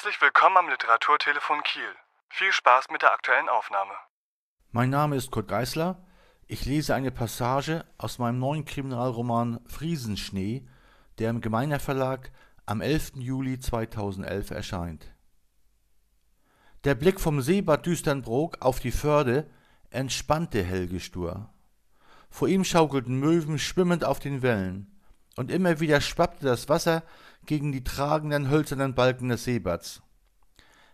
Herzlich willkommen am Literaturtelefon Kiel. Viel Spaß mit der aktuellen Aufnahme. Mein Name ist Kurt Geißler. Ich lese eine Passage aus meinem neuen Kriminalroman Friesenschnee, der im Gemeiner Verlag am 11. Juli 2011 erscheint. Der Blick vom Seebad Düsternbrook auf die Förde entspannte Helge Stur. Vor ihm schaukelten Möwen schwimmend auf den Wellen und immer wieder schwappte das Wasser gegen die tragenden hölzernen Balken des Seebads.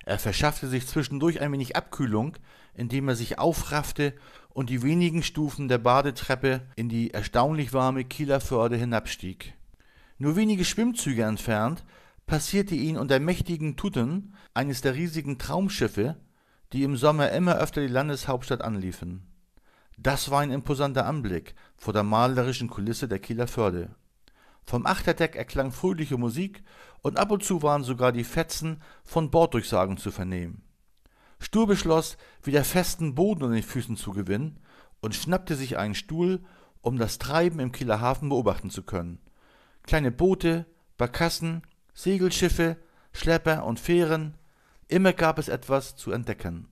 Er verschaffte sich zwischendurch ein wenig Abkühlung, indem er sich aufraffte und die wenigen Stufen der Badetreppe in die erstaunlich warme Kieler Förde hinabstieg. Nur wenige Schwimmzüge entfernt passierte ihn unter mächtigen Tuten eines der riesigen Traumschiffe, die im Sommer immer öfter die Landeshauptstadt anliefen. Das war ein imposanter Anblick vor der malerischen Kulisse der Kieler Förde. Vom Achterdeck erklang fröhliche Musik und ab und zu waren sogar die Fetzen von Borddurchsagen zu vernehmen. Stur beschloss, wieder festen Boden unter den Füßen zu gewinnen und schnappte sich einen Stuhl, um das Treiben im Kieler Hafen beobachten zu können. Kleine Boote, Barkassen, Segelschiffe, Schlepper und Fähren, immer gab es etwas zu entdecken.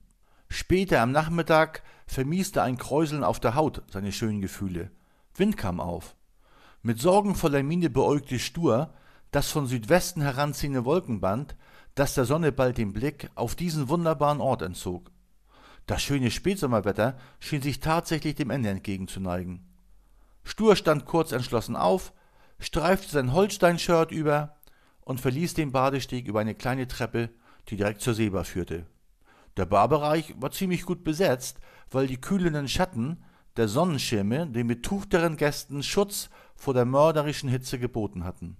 Später am Nachmittag vermieste ein Kräuseln auf der Haut seine schönen Gefühle. Wind kam auf. Mit sorgenvoller Miene beäugte Stur das von Südwesten heranziehende Wolkenband, das der Sonne bald den Blick auf diesen wunderbaren Ort entzog. Das schöne Spätsommerwetter schien sich tatsächlich dem Ende entgegenzuneigen. Stur stand kurz entschlossen auf, streifte sein Holstein-Shirt über und verließ den Badesteg über eine kleine Treppe, die direkt zur Seebar führte. Der Barbereich war ziemlich gut besetzt, weil die kühlenden Schatten der Sonnenschirme den betuchteren Gästen Schutz vor der mörderischen Hitze geboten hatten.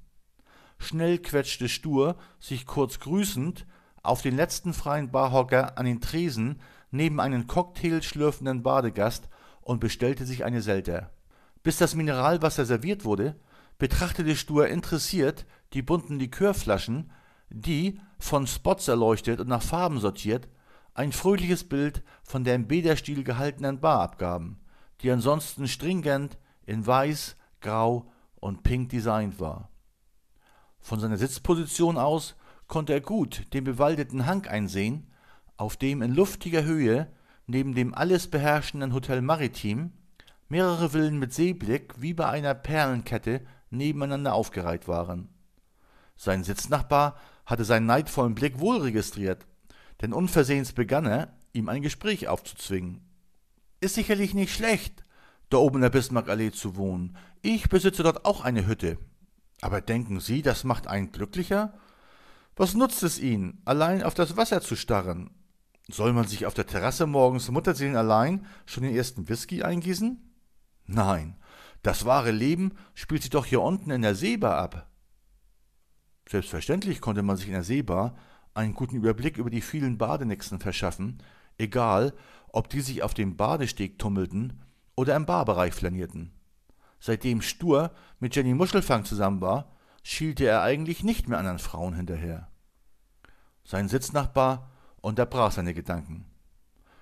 Schnell quetschte Stur sich kurz grüßend auf den letzten freien Barhocker an den Tresen neben einen Cocktail schlürfenden Badegast und bestellte sich eine Selter. Bis das Mineralwasser serviert wurde, betrachtete Stur interessiert die bunten Likörflaschen, die, von Spots erleuchtet und nach Farben sortiert, ein fröhliches Bild von der im Bederstil gehaltenen Bar abgaben die ansonsten stringent in weiß, grau und pink designt war. Von seiner Sitzposition aus konnte er gut den bewaldeten Hang einsehen, auf dem in luftiger Höhe neben dem alles beherrschenden Hotel Maritim mehrere Villen mit Seeblick wie bei einer Perlenkette nebeneinander aufgereiht waren. Sein Sitznachbar hatte seinen neidvollen Blick wohl registriert, denn unversehens begann er, ihm ein Gespräch aufzuzwingen. Ist sicherlich nicht schlecht, da oben in der Bismarckallee zu wohnen. Ich besitze dort auch eine Hütte. Aber denken Sie, das macht einen glücklicher? Was nutzt es Ihnen, allein auf das Wasser zu starren? Soll man sich auf der Terrasse morgens mutterseelenallein schon den ersten Whisky eingießen? Nein, das wahre Leben spielt sich doch hier unten in der Seebar ab. Selbstverständlich konnte man sich in der Seebar einen guten Überblick über die vielen Badenixen verschaffen, egal ob die sich auf dem Badesteg tummelten oder im Barbereich flanierten. Seitdem Stur mit Jenny Muschelfang zusammen war, schielte er eigentlich nicht mehr anderen Frauen hinterher. Sein Sitznachbar unterbrach seine Gedanken.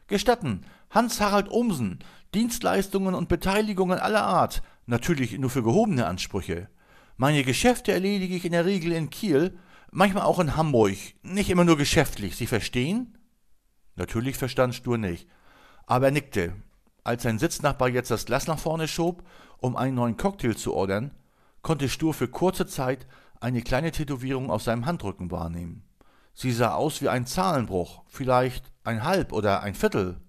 Gestatten, Hans-Harald Umsen, Dienstleistungen und Beteiligungen aller Art, natürlich nur für gehobene Ansprüche. Meine Geschäfte erledige ich in der Regel in Kiel, manchmal auch in Hamburg, nicht immer nur geschäftlich, Sie verstehen? Natürlich verstand Stur nicht aber er nickte. Als sein Sitznachbar jetzt das Glas nach vorne schob, um einen neuen Cocktail zu ordern, konnte Stur für kurze Zeit eine kleine Tätowierung auf seinem Handrücken wahrnehmen. Sie sah aus wie ein Zahlenbruch, vielleicht ein Halb oder ein Viertel.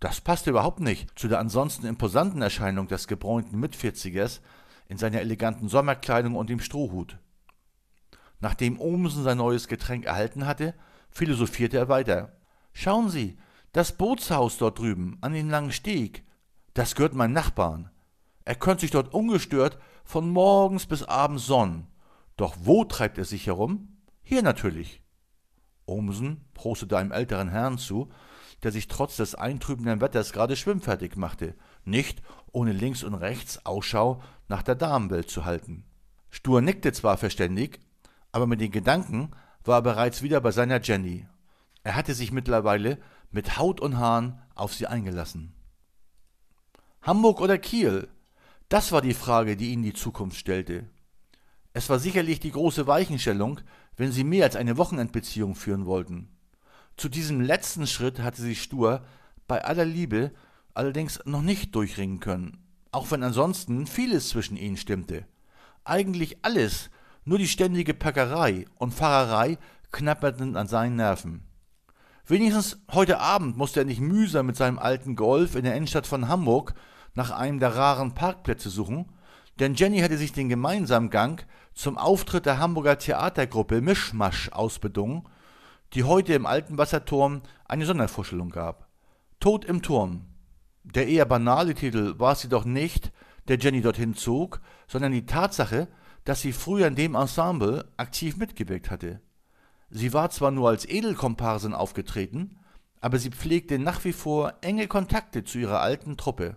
Das passte überhaupt nicht zu der ansonsten imposanten Erscheinung des gebräunten Mitvierzigers in seiner eleganten Sommerkleidung und dem Strohhut. Nachdem Omsen sein neues Getränk erhalten hatte, philosophierte er weiter. Schauen Sie, das Bootshaus dort drüben, an den langen Steg, das gehört meinen Nachbarn. Er könnte sich dort ungestört von morgens bis abends sonnen. Doch wo treibt er sich herum? Hier natürlich. Omsen prostete einem älteren Herrn zu, der sich trotz des eintrübenden Wetters gerade schwimmfertig machte, nicht ohne links und rechts Ausschau nach der Damenwelt zu halten. Stur nickte zwar verständig, aber mit den Gedanken war er bereits wieder bei seiner Jenny er hatte sich mittlerweile mit Haut und Haaren auf sie eingelassen. Hamburg oder Kiel? Das war die Frage, die ihn die Zukunft stellte. Es war sicherlich die große Weichenstellung, wenn sie mehr als eine Wochenendbeziehung führen wollten. Zu diesem letzten Schritt hatte sie Stur bei aller Liebe allerdings noch nicht durchringen können, auch wenn ansonsten vieles zwischen ihnen stimmte. Eigentlich alles, nur die ständige Packerei und Fahrerei knapperten an seinen Nerven. Wenigstens heute Abend musste er nicht mühsam mit seinem alten Golf in der Innenstadt von Hamburg nach einem der raren Parkplätze suchen, denn Jenny hatte sich den gemeinsamen Gang zum Auftritt der Hamburger Theatergruppe Mischmasch ausbedungen, die heute im alten Wasserturm eine Sondervorstellung gab. Tod im Turm. Der eher banale Titel war es jedoch nicht, der Jenny dorthin zog, sondern die Tatsache, dass sie früher in dem Ensemble aktiv mitgewirkt hatte. Sie war zwar nur als Edelkomparsin aufgetreten, aber sie pflegte nach wie vor enge Kontakte zu ihrer alten Truppe.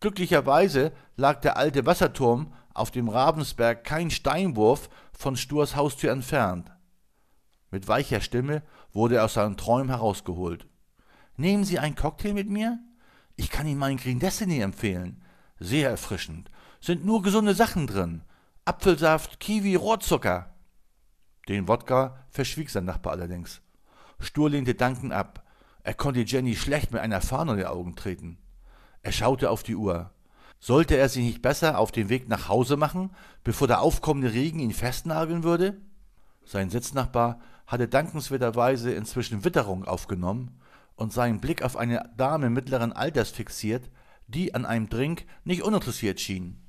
Glücklicherweise lag der alte Wasserturm auf dem Ravensberg kein Steinwurf von Sturs Haustür entfernt. Mit weicher Stimme wurde er aus seinen Träumen herausgeholt. Nehmen Sie einen Cocktail mit mir? Ich kann Ihnen meinen Green Destiny empfehlen. Sehr erfrischend. Sind nur gesunde Sachen drin. Apfelsaft, Kiwi, Rohrzucker. Den Wodka verschwieg sein Nachbar allerdings. Stur lehnte Duncan ab. Er konnte Jenny schlecht mit einer Fahne in die Augen treten. Er schaute auf die Uhr. Sollte er sich nicht besser auf den Weg nach Hause machen, bevor der aufkommende Regen ihn festnageln würde? Sein Sitznachbar hatte dankenswerterweise inzwischen Witterung aufgenommen und seinen Blick auf eine Dame mittleren Alters fixiert, die an einem Drink nicht uninteressiert schien.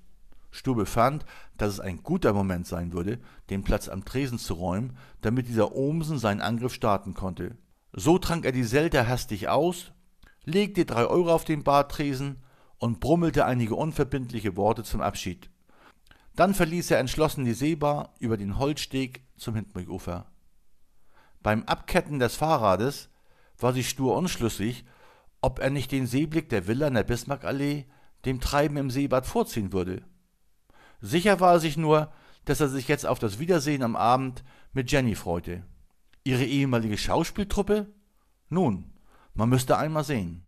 Stube fand, dass es ein guter Moment sein würde, den Platz am Tresen zu räumen, damit dieser Omsen seinen Angriff starten konnte. So trank er die Selter hastig aus, legte drei Euro auf den Bartresen und brummelte einige unverbindliche Worte zum Abschied. Dann verließ er entschlossen die Seebar über den Holzsteg zum Hindmüllufer. Beim Abketten des Fahrrades war sich stur unschlüssig, ob er nicht den Seeblick der Villa in der Bismarckallee dem Treiben im Seebad vorziehen würde. Sicher war er sich nur, dass er sich jetzt auf das Wiedersehen am Abend mit Jenny freute. Ihre ehemalige Schauspieltruppe? Nun, man müsste einmal sehen.